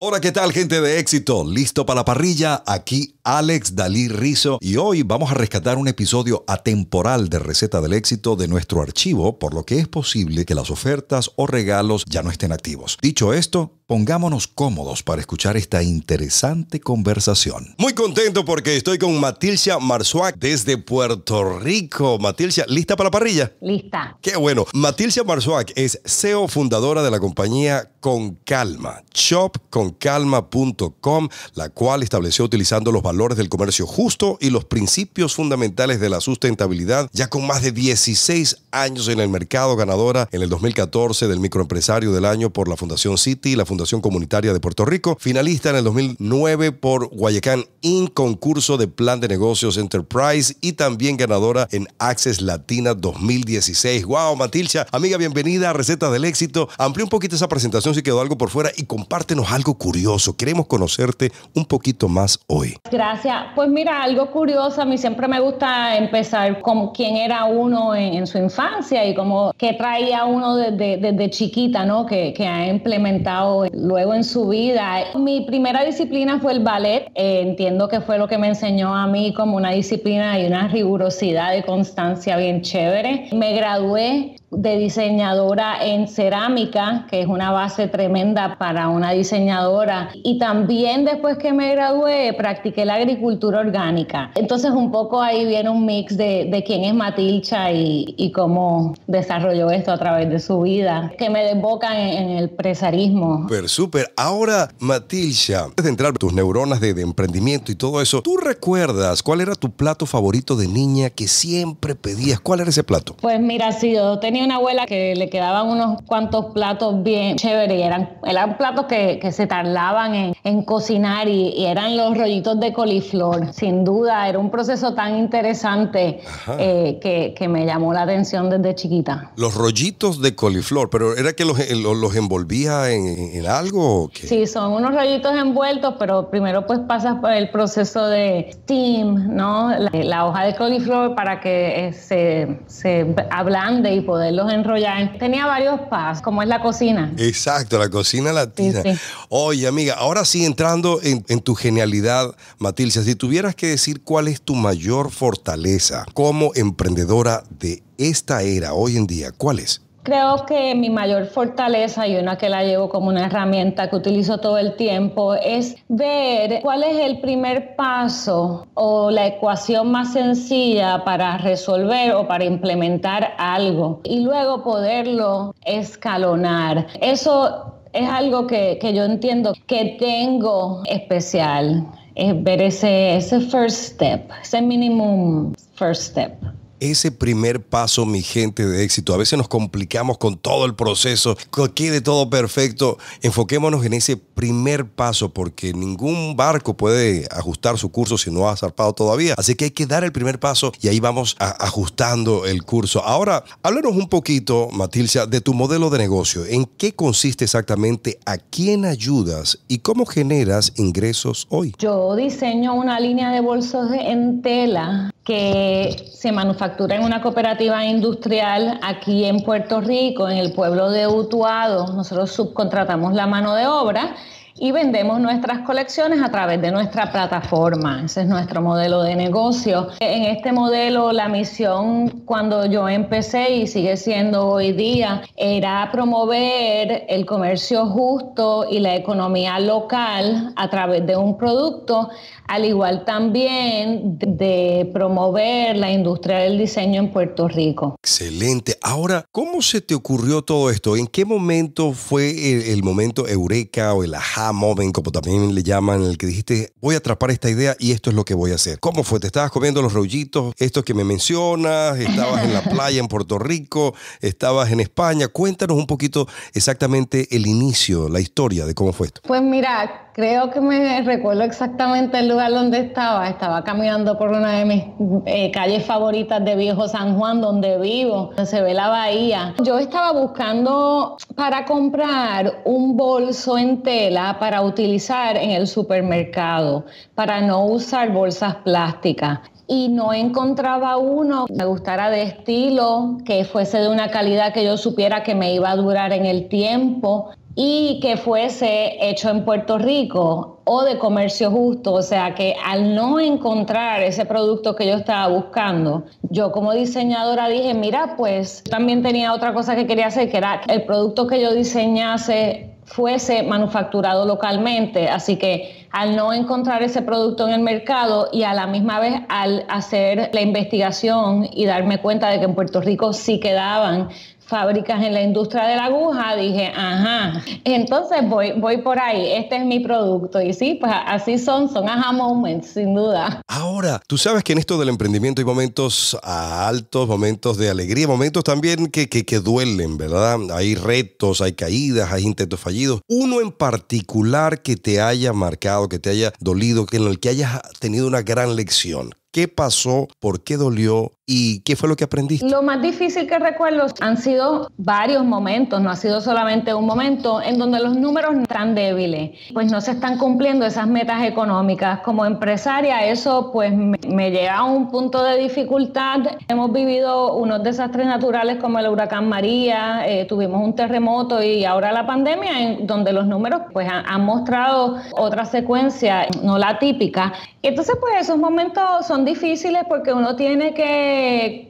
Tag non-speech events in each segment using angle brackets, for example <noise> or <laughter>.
Hola, ¿qué tal gente de éxito? ¿Listo para la parrilla? Aquí Alex Dalí Rizo y hoy vamos a rescatar un episodio atemporal de Receta del Éxito de nuestro archivo, por lo que es posible que las ofertas o regalos ya no estén activos. Dicho esto, pongámonos cómodos para escuchar esta interesante conversación. Muy contento porque estoy con Matilcia Marzuac desde Puerto Rico. Matilcia, ¿lista para la parrilla? Lista. Qué bueno. Matilcia Marzuac es CEO fundadora de la compañía Con Calma, shopconcalma.com, la cual estableció utilizando los valores valores del comercio justo y los principios fundamentales de la sustentabilidad, ya con más de 16 años en el mercado, ganadora en el 2014 del microempresario del año por la Fundación City, y la Fundación Comunitaria de Puerto Rico, finalista en el 2009 por Guayacán in concurso de plan de negocios Enterprise y también ganadora en Access Latina 2016. ¡Wow, Matilcha! Amiga, bienvenida a Recetas del Éxito. Amplía un poquito esa presentación si quedó algo por fuera y compártenos algo curioso. Queremos conocerte un poquito más hoy. Gracias pues mira, algo curioso, a mí siempre me gusta empezar con quién era uno en, su infancia y como qué traía uno desde, chiquita, ¿no? Que, ha implementado luego en su vida. Mi primera disciplina fue el ballet. Eh, entiendo que fue lo que me enseñó a mí como una disciplina y una rigurosidad y constancia bien chévere. Me gradué de diseñadora en cerámica, que es una base tremenda para una diseñadora. Y también después que me gradué, practiqué la agricultura orgánica. Entonces un poco ahí viene un mix de, de quién es Matilcha y, y, cómo desarrolló esto a través de su vida, que me desboca en, el presarismo. Súper, súper. Ahora, Matilcha, antes de entrar tus neuronas de, emprendimiento y todo eso, ¿tú recuerdas cuál era tu plato favorito de niña que siempre pedías? ¿Cuál era ese plato? Pues mira, sí, yo tenía una abuela que le quedaban unos cuantos platos bien chéveres y eran, eran platos que, que se tardaban en, en cocinar y, y, eran los rollitos de coliflor. Sin duda, era un proceso tan interesante eh, que, me llamó la atención desde chiquita. Los rollitos de coliflor, pero ¿era que los, eh, envolvía en, en algo? Sí, son unos rollitos envueltos, pero primero pues pasas por el proceso de steam, ¿no? La, hoja de coliflor para que eh, se, ablande y poderlos enrollar. Tenía varios pasos, como es la cocina. Exacto, la cocina latina. Oye, amiga, ahora sí entrando en, en tu genialidad, Matilcia, si tuvieras que decir cuál es tu mayor fortaleza como emprendedora de esta era hoy en día, ¿cuál es? Creo que mi mayor fortaleza y una que la llevo como una herramienta que utilizo todo el tiempo es ver cuál es el primer paso o la ecuación más sencilla para resolver o para implementar algo y luego poderlo escalonar. Eso es algo que, que, yo entiendo que tengo especial. but it's a, it's a first step, it's a minimum first step. ese primer paso, mi gente de éxito. A veces nos complicamos con todo el proceso, que quede todo perfecto. Enfoquémonos en ese primer paso, porque ningún barco puede ajustar su curso si no ha zarpado todavía. Así que hay que dar el primer paso y ahí vamos ajustando el curso. Ahora, háblanos un poquito, Matilcia, de tu modelo de negocio. ¿En qué consiste exactamente? ¿A quién ayudas? ¿Y cómo generas ingresos hoy? Yo diseño una línea de bolsos en tela que se manufactura en una cooperativa industrial aquí en Puerto Rico, en el pueblo de Utuado. Nosotros subcontratamos la mano de obra y vendemos nuestras colecciones a través de nuestra plataforma. Ese es nuestro modelo de negocio. En este modelo, la misión cuando yo empecé y sigue siendo hoy día era promover el comercio justo y la economía local a través de un producto, al igual también de promover la industria del diseño en Puerto Rico. Excelente. Ahora, ¿cómo se te ocurrió todo esto? ¿En qué momento fue el, momento eureka o el AHA? la como también le llaman, el que dijiste, voy a atrapar esta idea y esto es lo que voy a hacer? ¿Cómo fue? ¿Te estabas comiendo los rollitos, estos que me mencionas? ¿Estabas en la <laughs> playa en Puerto Rico? ¿Estabas en España? Cuéntanos un poquito exactamente el inicio, la historia de cómo fue esto. Pues mira, Creo que me recuerdo exactamente el lugar donde estaba. Estaba caminando por una de mis eh, calles favoritas de Viejo San Juan, donde vivo, donde se ve la bahía. Yo estaba buscando para comprar un bolso en tela para utilizar en el supermercado, para no usar bolsas plásticas y no encontraba uno que me gustara de estilo, que fuese de una calidad que yo supiera que me iba a durar en el tiempo y que fuese hecho en Puerto Rico o de comercio justo, o sea que al no encontrar ese producto que yo estaba buscando, yo como diseñadora dije, mira, pues también tenía otra cosa que quería hacer, que era que el producto que yo diseñase fuese manufacturado localmente. Así que al no encontrar ese producto en el mercado y a la misma vez al hacer la investigación y darme cuenta de que en Puerto Rico sí quedaban fábricas en la industria de la aguja, dije, ajá, entonces voy, voy por ahí, este es mi producto. Y sí, pues así son, son ajá moments, sin duda. Ahora, tú sabes que en esto del emprendimiento hay momentos altos, momentos de alegría, momentos también que, que duelen, ¿verdad? Hay retos, hay caídas, hay intentos fallidos. Uno en particular que te haya marcado, que te haya dolido, que en el que hayas tenido una gran lección. ¿Qué pasó? ¿Por qué dolió? ¿Y qué fue lo que aprendiste? Lo más difícil que recuerdo han sido varios momentos, no ha sido solamente un momento en donde los números están débiles, pues no se están cumpliendo esas metas económicas. Como empresaria eso pues me, me llega a un punto de dificultad. Hemos vivido unos desastres naturales como el huracán María, eh, tuvimos un terremoto y ahora la pandemia en donde los números pues han mostrado otra secuencia, no la típica. Entonces pues esos momentos son difíciles porque uno tiene que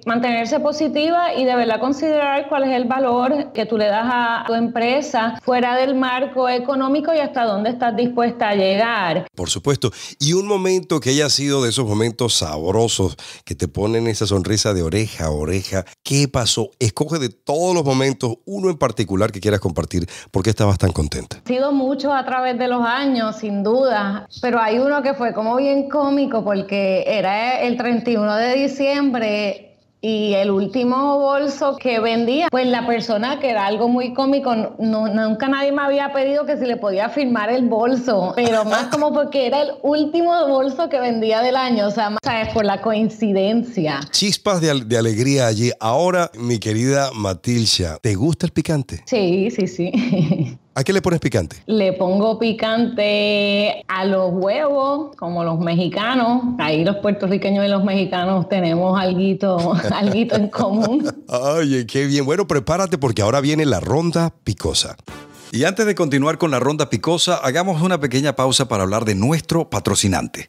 mantenerse positiva y de verdad considerar cuál es el valor que tú le das a tu empresa fuera del marco económico y hasta dónde estás dispuesta a llegar. Por supuesto. Y un momento que haya sido de esos momentos sabrosos que te ponen esa sonrisa de oreja a oreja. ¿Qué pasó? Escoge de todos los momentos uno en particular que quieras compartir. porque qué estabas tan contenta? Ha sido mucho a través de los años, sin duda. Pero hay uno que fue como bien cómico porque era el 31 de diciembre eh, y el último bolso que vendía, pues la persona que era algo muy cómico, nunca nadie me había pedido que se le podía firmar el bolso, pero más como porque era el último bolso que vendía del año, o sea, más, ¿sabes? por la coincidencia. Chispas de, alegría allí. Ahora, mi querida Matilcia, ¿te gusta el picante? Sí, sí, sí. <laughs> ¿A qué le pones picante? Le pongo picante a los huevos, como los mexicanos. Ahí los puertorriqueños y los mexicanos tenemos algo <laughs> alguito en común. Oye, qué bien. Bueno, prepárate porque ahora viene la ronda picosa. Y antes de continuar con la ronda picosa, hagamos una pequeña pausa para hablar de nuestro patrocinante.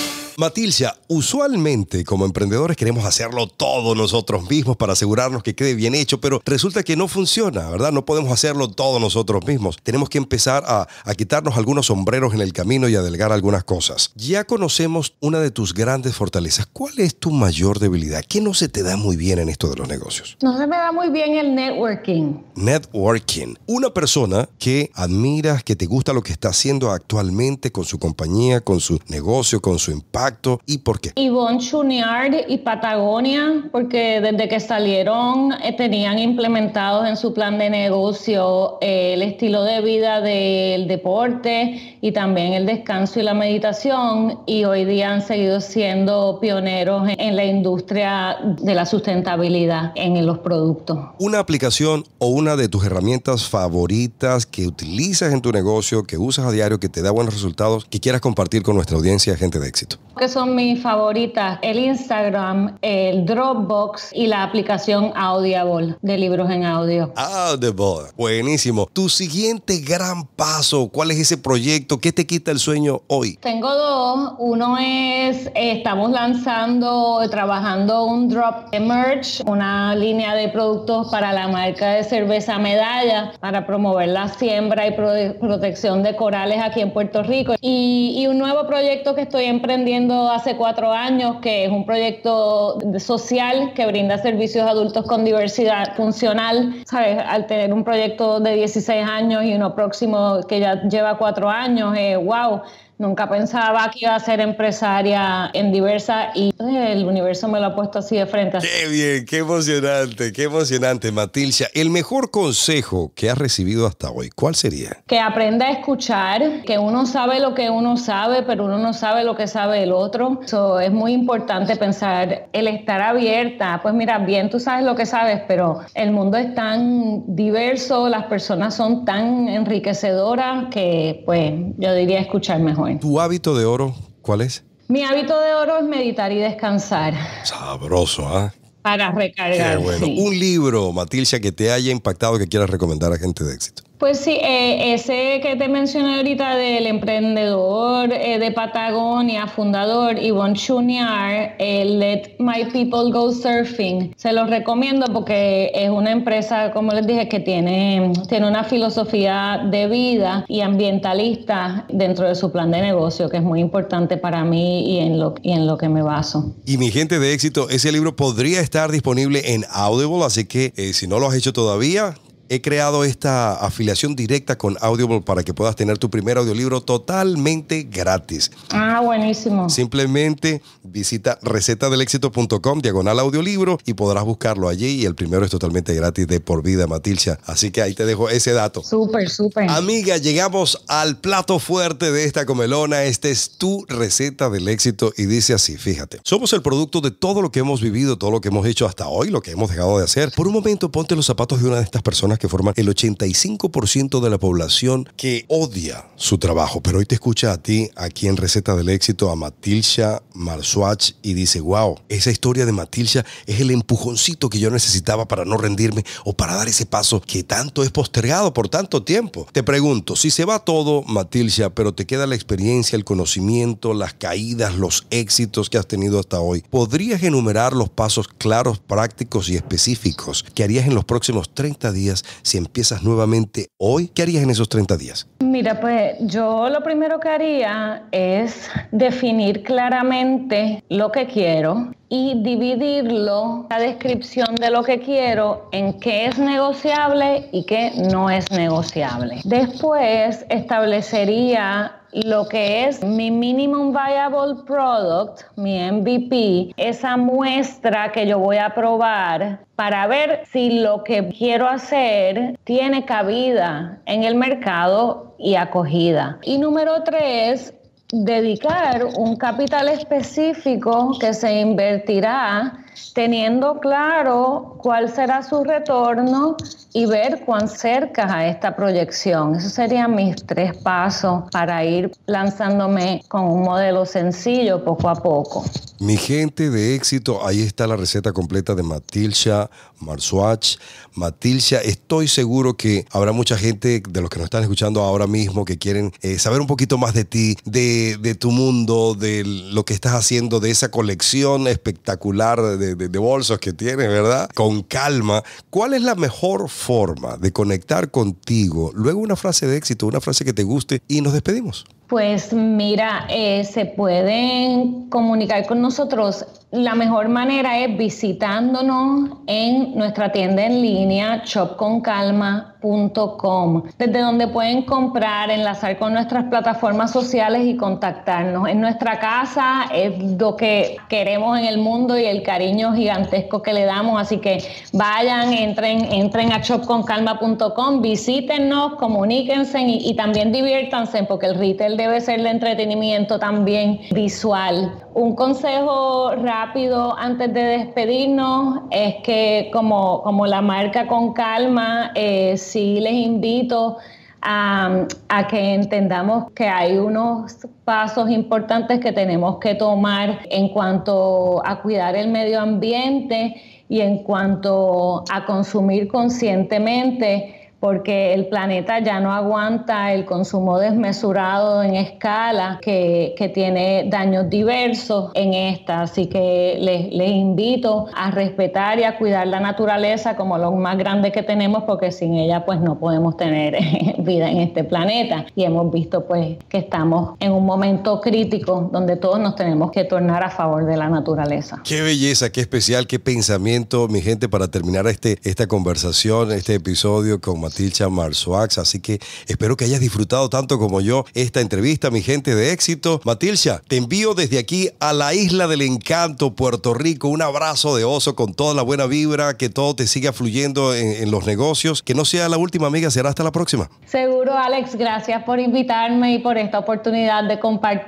Matilcia, usualmente como emprendedores queremos hacerlo todos nosotros mismos para asegurarnos que quede bien hecho, pero resulta que no funciona, ¿verdad? No podemos hacerlo todos nosotros mismos. Tenemos que empezar a, quitarnos algunos sombreros en el camino y adelgar algunas cosas. Ya conocemos una de tus grandes fortalezas. ¿Cuál es tu mayor debilidad? ¿Qué no se te da muy bien en esto de los negocios? No se me da muy bien el networking. Networking. Una persona que admiras, que te gusta lo que está haciendo actualmente con su compañía, con su negocio, con su impacto y por qué. Yvonne Chouinard y Patagonia, porque desde que salieron eh, tenían implementados en su plan de negocio eh, el estilo de vida del deporte y también el descanso y la meditación y hoy día han seguido siendo pioneros en, la industria de la sustentabilidad en los productos. Una aplicación o una de tus herramientas favoritas que utilizas en tu negocio, que usas a diario, que te da buenos resultados, que quieras compartir con nuestra audiencia, gente de éxito que son mis favoritas, el Instagram, el Dropbox y la aplicación Audible de libros en audio. Audible, buenísimo. Tu siguiente gran paso, ¿cuál es ese proyecto? ¿Qué te quita el sueño hoy? Tengo dos. Uno es, estamos lanzando, trabajando un Drop Emerge, una línea de productos para la marca de cerveza Medalla, para promover la siembra y protección de corales aquí en Puerto Rico. y un nuevo proyecto que estoy emprendiendo hace cuatro años, que es un proyecto social que brinda servicios a adultos con diversidad funcional. ¿Sabes? Al tener un proyecto de 16 años y uno próximo que ya lleva cuatro años, eh, wow Nunca pensaba que iba a ser empresaria en diversa y el universo me lo ha puesto así de frente. Qué bien, qué emocionante, qué emocionante, Matilcia. El mejor consejo que has recibido hasta hoy, ¿cuál sería? Que aprenda a escuchar, que uno sabe lo que uno sabe, pero uno no sabe lo que sabe el otro. Eso es muy importante pensar, el estar abierta. Pues mira, bien tú sabes lo que sabes, pero el mundo es tan diverso, las personas son tan enriquecedoras que pues yo diría escuchar mejor. ¿Tu hábito de oro cuál es? Mi hábito de oro es meditar y descansar. Sabroso, ¿ah? Para recargar. Un libro, Matilcia, que te haya impactado, que quieras recomendar a gente de éxito. Pues sí, eh, ese que te mencioné ahorita del emprendedor eh, de Patagonia, fundador Yvonne Chuniar, el eh, Let My People Go Surfing, se los recomiendo porque es una empresa, como les dije, que tiene, tiene una filosofía de vida y ambientalista dentro de su plan de negocio, que es muy importante para mí y en lo, y en lo que me baso. Y mi gente de éxito, ese libro podría estar disponible en Audible, así que si no lo has hecho todavía, he creado esta afiliación directa con Audible para que puedas tener tu primer audiolibro totalmente gratis. Ah, buenísimo. Simplemente visita recetadelexito.com diagonal audiolibro y podrás buscarlo allí y el primero es totalmente gratis de por vida, Matilcia. Así que ahí te dejo ese dato. Súper, súper. Amiga, llegamos al plato fuerte de esta comelona. Esta es tu receta del éxito y dice así, fíjate. Somos el producto de todo lo que hemos vivido, todo lo que hemos hecho hasta hoy, lo que hemos dejado de hacer. Por un momento ponte los zapatos de una de estas personas que forman el 85% de la población que odia su trabajo. Pero hoy te escucha a ti, aquí en Receta del Éxito, a Matilcha Marsuach y dice, wow, esa historia de Matilcha es el empujoncito que yo necesitaba para no rendirme o para dar ese paso que tanto es postergado por tanto tiempo. Te pregunto, si se va todo, Matilcha, pero te queda la experiencia, el conocimiento, las caídas, los éxitos que has tenido hasta hoy, ¿podrías enumerar los pasos claros, prácticos y específicos que harías en los próximos 30 días si empiezas nuevamente hoy, ¿qué harías en esos 30 días? Mira, pues yo lo primero que haría es definir claramente lo que quiero y dividirlo, la descripción de lo que quiero, en qué es negociable y qué no es negociable. Después establecería lo que es mi minimum viable product, mi MVP, esa muestra que yo voy a probar para ver si lo que quiero hacer tiene cabida en el mercado y acogida. Y número tres, dedicar un capital específico que se invertirá teniendo claro cuál será su retorno y ver cuán cerca a esta proyección. Esos serían mis tres pasos para ir lanzándome con un modelo sencillo poco a poco. Mi gente de éxito, ahí está la receta completa de Matilcha Marswatch. Matilcha, estoy seguro que habrá mucha gente de los que nos están escuchando ahora mismo que quieren eh, saber un poquito más de ti, de, de tu mundo, de lo que estás haciendo, de esa colección espectacular de, bolsos que tienes, ¿verdad? Con calma. ¿Cuál es la mejor forma de conectar contigo? Luego una frase de éxito, una frase que te guste y nos despedimos. Pues mira, eh, se pueden comunicar con nosotros. La mejor manera es visitándonos en nuestra tienda en línea shopconcalma.com, desde donde pueden comprar, enlazar con nuestras plataformas sociales y contactarnos. En nuestra casa es lo que queremos en el mundo y el cariño gigantesco que le damos, así que vayan, entren, entren a shopconcalma.com, visítennos, comuníquense y, y también diviértanse porque el retail debe ser el entretenimiento también visual. Un consejo rápido antes de despedirnos es que como, la marca con calma, eh, sí les invito a, que entendamos que hay unos pasos importantes que tenemos que tomar en cuanto a cuidar el medio ambiente y en cuanto a consumir conscientemente porque el planeta ya no aguanta el consumo desmesurado en escala que, tiene daños diversos en esta. Así que les, invito a respetar y a cuidar la naturaleza como lo más grande que tenemos, porque sin ella pues no podemos tener <laughs> vida en este planeta. Y hemos visto pues que estamos en un momento crítico donde todos nos tenemos que tornar a favor de la naturaleza. Qué belleza, qué especial, qué pensamiento, mi gente, para terminar este, esta conversación, este episodio con Matilcha Marzoax. Así que espero que hayas disfrutado tanto como yo esta entrevista, mi gente de éxito. Matilcha, te envío desde aquí a la isla del encanto, Puerto Rico. Un abrazo de oso con toda la buena vibra, que todo te siga fluyendo en, los negocios. Que no sea la última, amiga, será hasta la próxima. Seguro, Alex, gracias por invitarme y por esta oportunidad de compartir.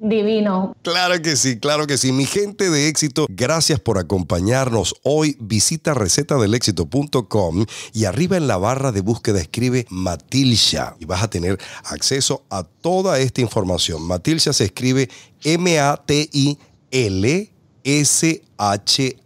Divino. Claro que sí, claro que sí. Mi gente de éxito, gracias por acompañarnos hoy. Visita recetadelexito.com y arriba en la barra de búsqueda escribe Matilsha y vas a tener acceso a toda esta información. Matilsha se escribe M-A-T-I-L-S-H-A.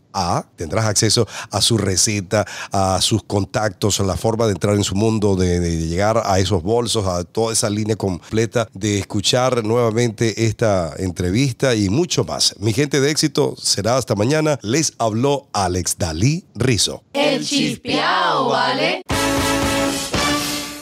tendrás acceso a su receta, a sus contactos, a la forma de entrar en su mundo, de, llegar a esos bolsos, a toda esa línea completa, de escuchar nuevamente esta entrevista y mucho más. Mi gente de éxito, será hasta mañana. Les habló Alex Dalí Rizo. El Chispiao, ¿vale?